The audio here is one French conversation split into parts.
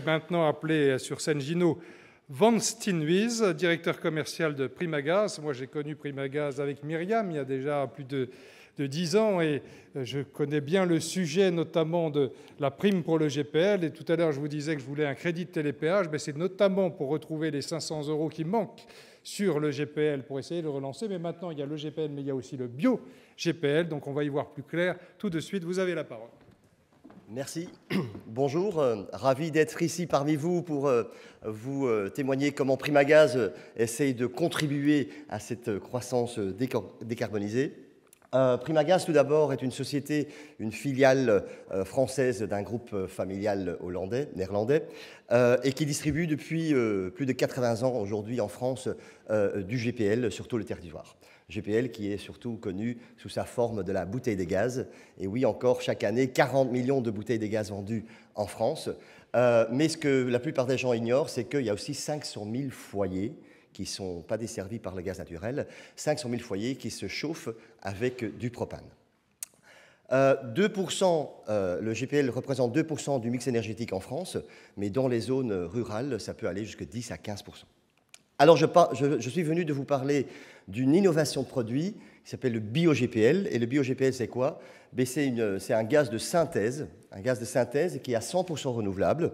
maintenant appeler sur scène Gino Van Steenhuis, directeur commercial de Primagaz. Moi, j'ai connu Primagaz avec Myriam il y a déjà plus de, de 10 ans et euh, je connais bien le sujet, notamment de la prime pour le GPL. Et tout à l'heure, je vous disais que je voulais un crédit de télépéage. Mais c'est notamment pour retrouver les 500 euros qui manquent sur le GPL pour essayer de le relancer. Mais maintenant, il y a le GPL, mais il y a aussi le bio-GPL. Donc, on va y voir plus clair tout de suite. Vous avez la parole. Merci. Bonjour, euh, ravi d'être ici parmi vous pour euh, vous euh, témoigner comment Primagaz essaye de contribuer à cette croissance décarbonisée. Primagaz, tout d'abord, est une société, une filiale française d'un groupe familial hollandais, néerlandais, et qui distribue depuis plus de 80 ans aujourd'hui en France du GPL surtout le Terre d'Ivoire. GPL qui est surtout connu sous sa forme de la bouteille de gaz. Et oui, encore chaque année, 40 millions de bouteilles de gaz vendues en France. Euh, mais ce que la plupart des gens ignorent, c'est qu'il y a aussi 500 000 foyers qui ne sont pas desservis par le gaz naturel, 500 000 foyers qui se chauffent avec du propane. 2%, euh, euh, le GPL représente 2% du mix énergétique en France, mais dans les zones rurales, ça peut aller jusqu'à 10 à 15%. Alors, je, suis venu de vous parler d'une innovation de produit qui s'appelle le BioGPL. Et le BioGPL, c'est quoi ben, C'est un gaz de synthèse, un gaz de synthèse qui est à 100% renouvelable.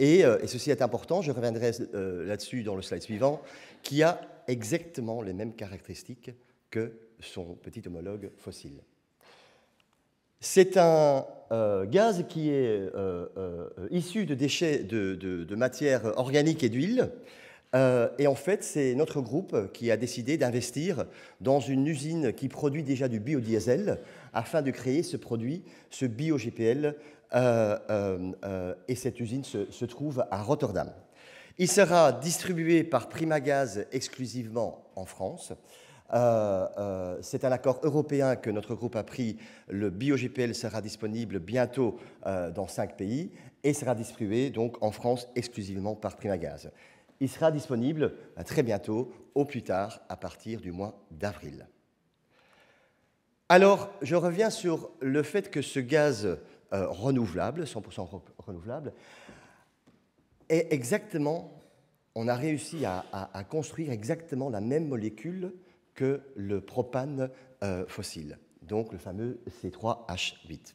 Euh, et, ceci est important, je reviendrai euh, là-dessus dans le slide suivant, qui a exactement les mêmes caractéristiques que son petit homologue fossile. C'est un euh, gaz qui est issu de déchets de, de matière organique et d'huile, euh, et en fait, c'est notre groupe qui a décidé d'investir dans une usine qui produit déjà du biodiesel afin de créer ce produit, ce bioGPL. gpl euh, euh, et cette usine se, trouve à Rotterdam. Il sera distribué par Primagaz exclusivement en France. c'est un accord européen que notre groupe a pris. Le BioGPL sera disponible bientôt dans cinq pays et sera distribué donc en France exclusivement par Primagaz. Il sera disponible euh, très bientôt, au plus tard, à partir du mois d'avril. Alors, je reviens sur le fait que ce gaz euh, renouvelable, 100% renouvelable, est exactement, on a réussi à, construire exactement la même molécule que le propane euh, fossile, donc le fameux C3H8.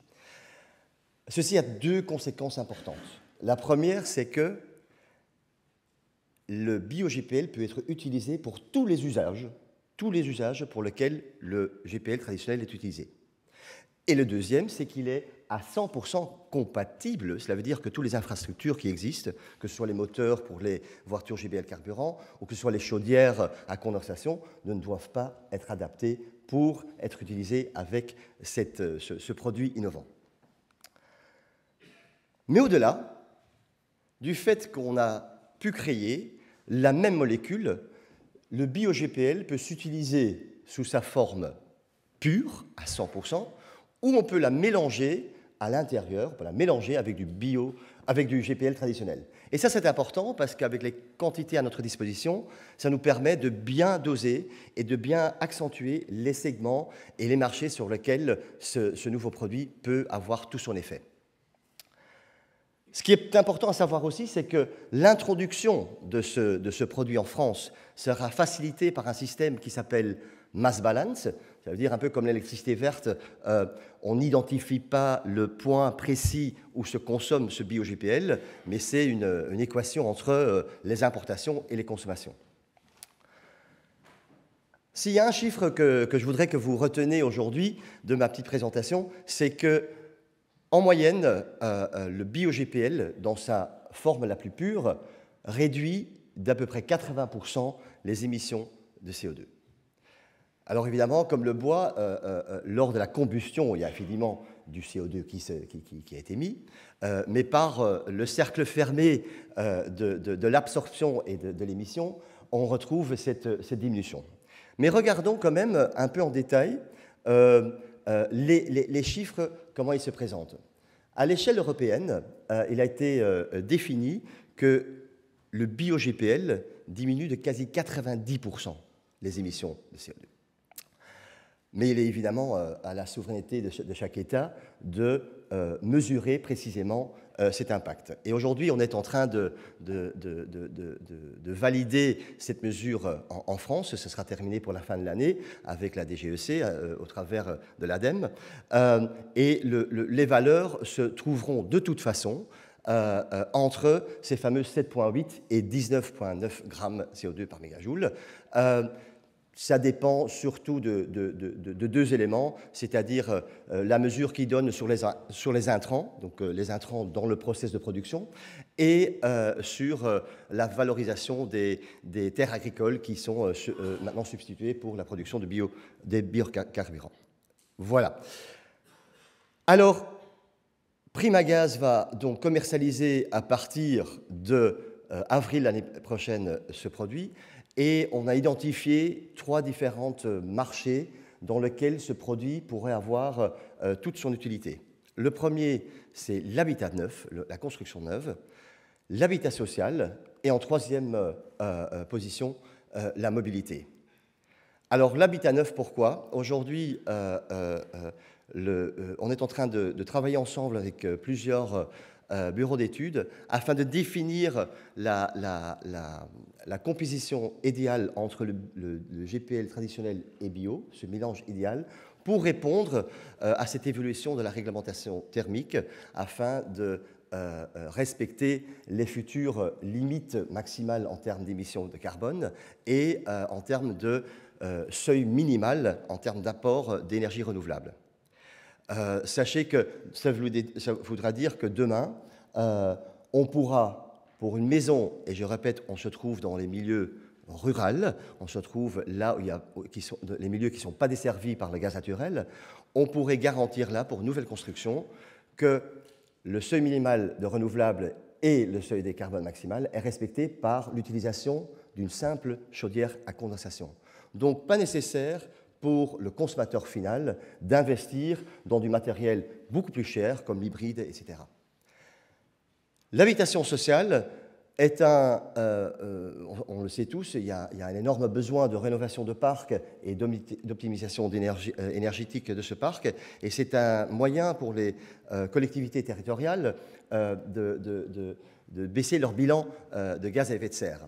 Ceci a deux conséquences importantes. La première, c'est que le bio-GPL peut être utilisé pour tous les usages, tous les usages pour lesquels le GPL traditionnel est utilisé. Et le deuxième, c'est qu'il est à 100% compatible. Cela veut dire que toutes les infrastructures qui existent, que ce soit les moteurs pour les voitures GPL carburant ou que ce soit les chaudières à condensation, ne doivent pas être adaptées pour être utilisées avec ce produit innovant. Mais au-delà, du fait qu'on a créer la même molécule, le bio-GPL peut s'utiliser sous sa forme pure, à 100%, ou on peut la mélanger à l'intérieur, on peut la mélanger avec du bio, avec du GPL traditionnel. Et ça, c'est important parce qu'avec les quantités à notre disposition, ça nous permet de bien doser et de bien accentuer les segments et les marchés sur lesquels ce nouveau produit peut avoir tout son effet. Ce qui est important à savoir aussi, c'est que l'introduction de ce, de ce, produit en France sera facilitée par un système qui s'appelle mass balance. Ça veut dire un peu comme l'électricité verte, euh, on n'identifie pas le point précis où se consomme ce bio-GPL, mais c'est une, équation entre euh, les importations et les consommations. S'il y a un chiffre que, que je voudrais que vous reteniez aujourd'hui de ma petite présentation, c'est que en moyenne, euh, euh, le bio-GPL, dans sa forme la plus pure, réduit d'à peu près 80% les émissions de CO2. Alors évidemment, comme le bois, euh, lors de la combustion, il y a effectivement du CO2 qui, est qui, a été mais par le cercle fermé de, l'absorption et de, l'émission, on retrouve cette, diminution. Mais regardons quand même un peu en détail euh, les, chiffres, comment ils se présentent. À l'échelle européenne, euh, il a été euh, défini que le bio-GPL diminue de quasi 90% les émissions de CO2. Mais il est évidemment à la souveraineté de, de chaque État de mesurer précisément euh, cet impact. Et aujourd'hui, on est en train de, de, de, de valider cette mesure euh, en, France. Ce sera terminé pour la fin de l'année avec la DGEC euh, au travers de l'ADEME. et les valeurs se trouveront de toute façon entre ces fameux 7,8 et 19,9 grammes CO2 par mégajoule ça dépend surtout de, deux éléments, c'est-à-dire euh, la mesure qu'ils donne sur les, intrants, donc euh, les intrants dans le process de production, et euh, sur la valorisation des, terres agricoles qui sont maintenant substituées pour la production de bio, des biocarburants. Voilà. Alors, Primagaz va donc commercialiser à partir de avril l'année prochaine ce produit et on a identifié trois différents marchés dans lesquels ce produit pourrait avoir euh, toute son utilité. Le premier, c'est l'habitat neuf, la construction neuve, l'habitat social et en troisième euh, euh, position, la mobilité. Alors l'habitat neuf, pourquoi Aujourd'hui, on est en train de travailler ensemble avec plusieurs euh, bureau d'études afin de définir la, composition idéale entre le, GPL traditionnel et bio, ce mélange idéal, pour répondre euh, à cette évolution de la réglementation thermique afin de euh, respecter les futures limites maximales en termes d'émissions de carbone et en termes de seuil minimal en termes d'apport d'énergie renouvelable. Euh, sachez que ça, voudra dire que demain, euh, on pourra, pour une maison, et je répète, on se trouve dans les milieux ruraux, on se trouve là où il y a les milieux qui ne sont pas desservis par le gaz naturel, on pourrait garantir là, pour nouvelle construction, que le seuil minimal de renouvelables et le seuil des carbones maximal est respecté par l'utilisation d'une simple chaudière à condensation. Donc pas nécessaire pour le consommateur final d'investir dans du matériel beaucoup plus cher, comme l'hybride, etc. L'habitation sociale est un, euh, euh, on le sait tous, il y, a, un énorme besoin de rénovation de parcs et d'optimisation euh, énergétique de ce parc, et c'est un moyen pour les collectivités territoriales de, baisser leur bilan de gaz à effet de serre.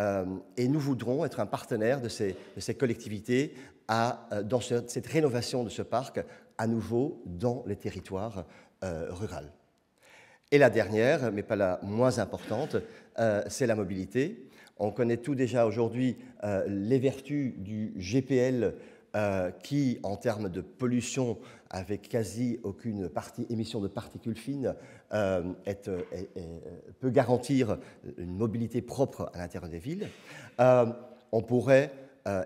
Euh, et nous voudrons être un partenaire de ces, collectivités euh, dans cette rénovation de ce parc à nouveau dans les territoires euh, ruraux. Et la dernière, mais pas la moins importante, c'est la mobilité. On connaît tout déjà aujourd'hui les vertus du GPL euh, qui, en termes de pollution, avec quasi aucune partie, émission de particules fines, euh, euh, peut garantir une mobilité propre à l'intérieur des villes. on pourrait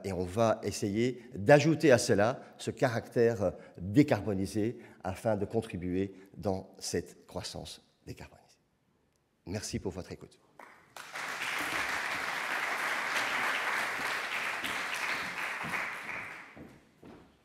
et on va essayer d'ajouter à cela ce caractère décarbonisé afin de contribuer dans cette croissance décarbonisée. Merci pour votre écoute.